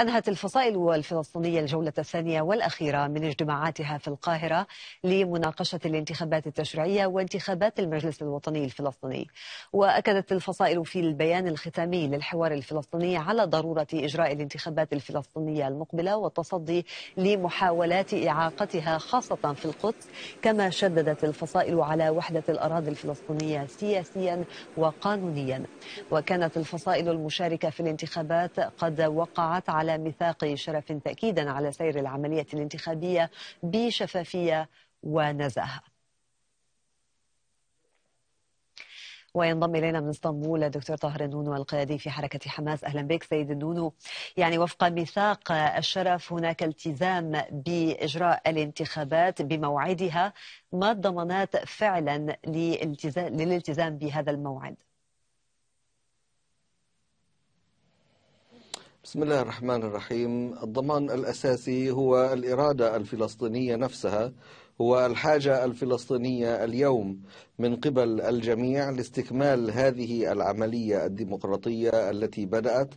أنهت الفصائل الفلسطينية الجولة الثانية والأخيرة من اجتماعاتها في القاهرة لمناقشة الانتخابات التشريعية وانتخابات المجلس الوطني الفلسطيني وأكدت الفصائل في البيان الختامي للحوار الفلسطيني على ضرورة إجراء الانتخابات الفلسطينية المقبلة والتصدي لمحاولات إعاقتها خاصة في القدس كما شددت الفصائل على وحدة الأراضي الفلسطينية سياسيا وقانونيا وكانت الفصائل المشاركة في الانتخابات قد وقعت على على ميثاق شرف تأكيدا على سير العملية الانتخابية بشفافية ونزاهة وينضم الينا من اسطنبول الدكتور طاهر النونو القيادي في حركه حماس اهلا بك سيد النونو يعني وفق ميثاق الشرف هناك التزام باجراء الانتخابات بموعدها ما الضمانات فعلا للالتزام بهذا الموعد؟ بسم الله الرحمن الرحيم الضمان الأساسي هو الإرادة الفلسطينية نفسها والحاجة الفلسطينية اليوم من قبل الجميع لاستكمال هذه العملية الديمقراطية التي بدأت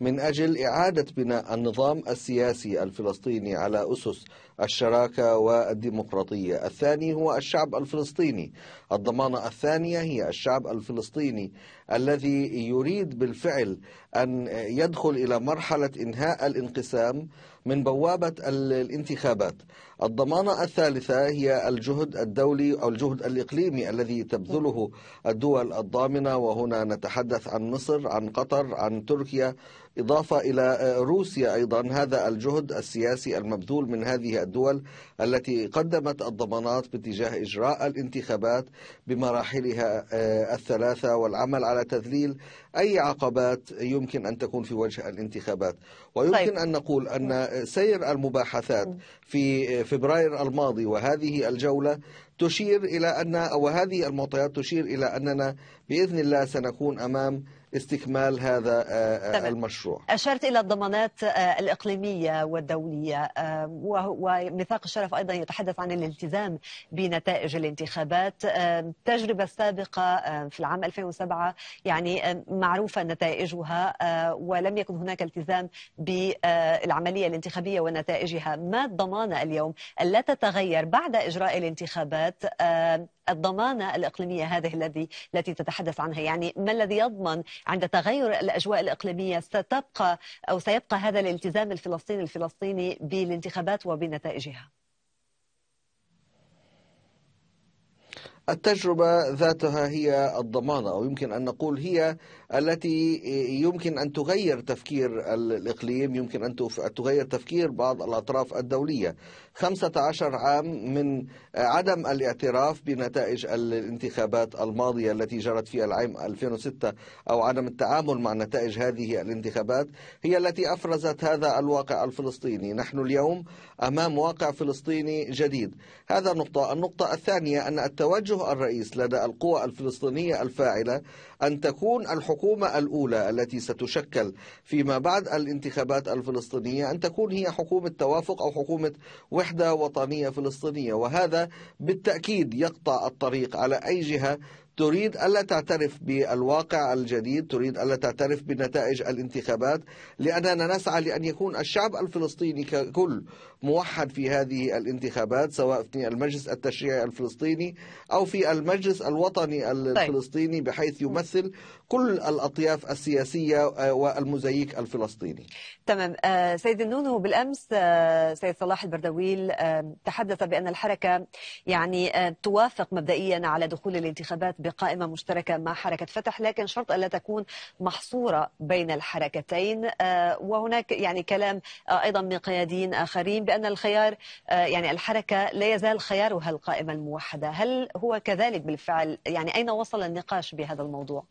من أجل إعادة بناء النظام السياسي الفلسطيني على أسس الشراكة والديمقراطية الثاني هو الشعب الفلسطيني الضمانة الثانية هي الشعب الفلسطيني الذي يريد بالفعل أن يدخل إلى مرحلة إنهاء الانقسام من بوابة الانتخابات الضمانة الثالثة هي الجهد الدولي أو الجهد الإقليمي الذي تبذله الدول الضامنة وهنا نتحدث عن مصر عن قطر عن تركيا إضافة إلى آه، روسيا أيضا هذا الجهد السياسي المبذول من هذه الدول التي قدمت الضمانات باتجاه إجراء الانتخابات بمراحلها آه، الثلاثة والعمل على تذليل أي عقبات يمكن أن تكون في وجه الانتخابات ويمكن طيب. أن نقول أن سير المباحثات في فبراير الماضي وهذه الجولة تشير إلى أن أو هذه المعطيات تشير إلى أننا بإذن الله سنكون أمام استكمال هذا آه، آه، تمام. المشروع أشرت إلى الضمانات آه، الإقليمية والدولية وميثاق الشرف أيضا يتحدث عن الالتزام بنتائج الانتخابات التجربة السابقة في العام 2007 يعني معروفة نتائجها ولم يكن هناك التزام بالعملية الانتخابية ونتائجها ما الضمانة اليوم ألا تتغير بعد إجراء الانتخابات مساله آه، الضمانه الاقليميه هذه الذي التي تتحدث عنها يعني ما الذي يضمن عند تغير الاجواء الاقليميه ستبقى او سيبقى هذا الالتزام الفلسطيني الفلسطيني بالانتخابات وبنتائجها التجربة ذاتها هي الضمانة أو يمكن أن نقول هي التي يمكن أن تغير تفكير الإقليم يمكن أن تغير تفكير بعض الأطراف الدولية 15 عام من عدم الاعتراف بنتائج الانتخابات الماضية التي جرت في العام 2006 أو عدم التعامل مع نتائج هذه الانتخابات هي التي أفرزت هذا الواقع الفلسطيني نحن اليوم أمام واقع فلسطيني جديد هذا نقطة النقطة الثانية أن التوجه توجه الرئيس لدى القوى الفلسطينية الفاعلة أن تكون الحكومة الأولى التي ستشكل فيما بعد الانتخابات الفلسطينية أن تكون هي حكومة توافق أو حكومة وحدة وطنية فلسطينية وهذا بالتأكيد يقطع الطريق على أي جهة تريد ألا تعترف بالواقع الجديد تريد ألا تعترف بنتائج الانتخابات لأننا نسعى لأن يكون الشعب الفلسطيني ككل موحد في هذه الانتخابات سواء في المجلس التشريعي الفلسطيني أو في المجلس الوطني طيب. الفلسطيني بحيث يمثل كل الأطياف السياسية آه، والمزيك الفلسطيني تمام آه، سيد النونو بالامس آه، سيد صلاح البردويل تحدث بأن الحركة يعني توافق مبدئيا على دخول الانتخابات بقائمة مشتركة مع حركة فتح لكن شرط ألا تكون محصورة بين الحركتين آه، وهناك يعني كلام آه، أيضا من قياديين آخرين بأن الخيار آه، يعني الحركة لا يزال خيارها القائمة الموحدة هل هو كذلك بالفعل يعني أين وصل النقاش بهذا الموضوع؟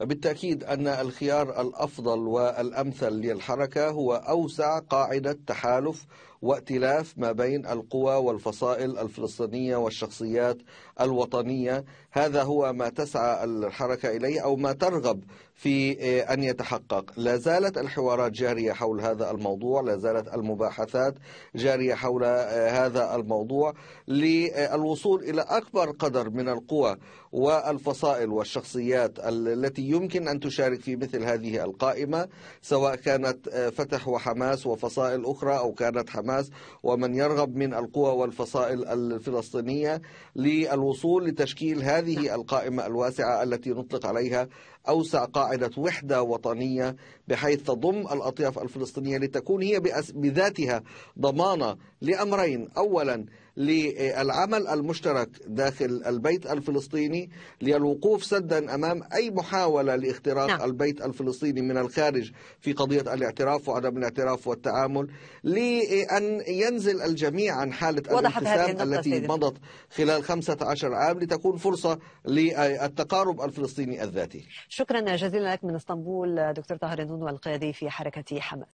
بالتأكيد أن الخيار الأفضل والأمثل للحركة هو أوسع قاعدة تحالف وائتلاف ما بين القوى والفصائل الفلسطينية والشخصيات الوطنية هذا هو ما تسعى الحركة إليه أو ما ترغب في آه، أن يتحقق لا زالت الحوارات جارية حول هذا الموضوع لا زالت المباحثات جارية حول آه، هذا الموضوع للوصول إلى أكبر قدر من القوى والفصائل والشخصيات التي يمكن أن تشارك في مثل هذه القائمة سواء كانت آه، فتح وحماس وفصائل أخرى أو كانت حماس حماس ومن يرغب من القوى والفصائل الفلسطينية للوصول لتشكيل هذه القائمة الواسعة التي نطلق عليها أوسع قاعدة وحدة وطنية بحيث تضم الأطياف الفلسطينية لتكون هي بذاتها ضمانة لأمرين أولا للعمل المشترك داخل البيت الفلسطيني للوقوف سدا امام اي محاوله لاختراق نعم. البيت الفلسطيني من الخارج في قضيه الاعتراف وعدم الاعتراف والتعامل لان ينزل الجميع عن حاله الانقسام التي مضت خلال 15 عام لتكون فرصه للتقارب الفلسطيني الذاتي شكرا جزيلا لك من اسطنبول دكتور طاهر النون والقيادي في حركة حماس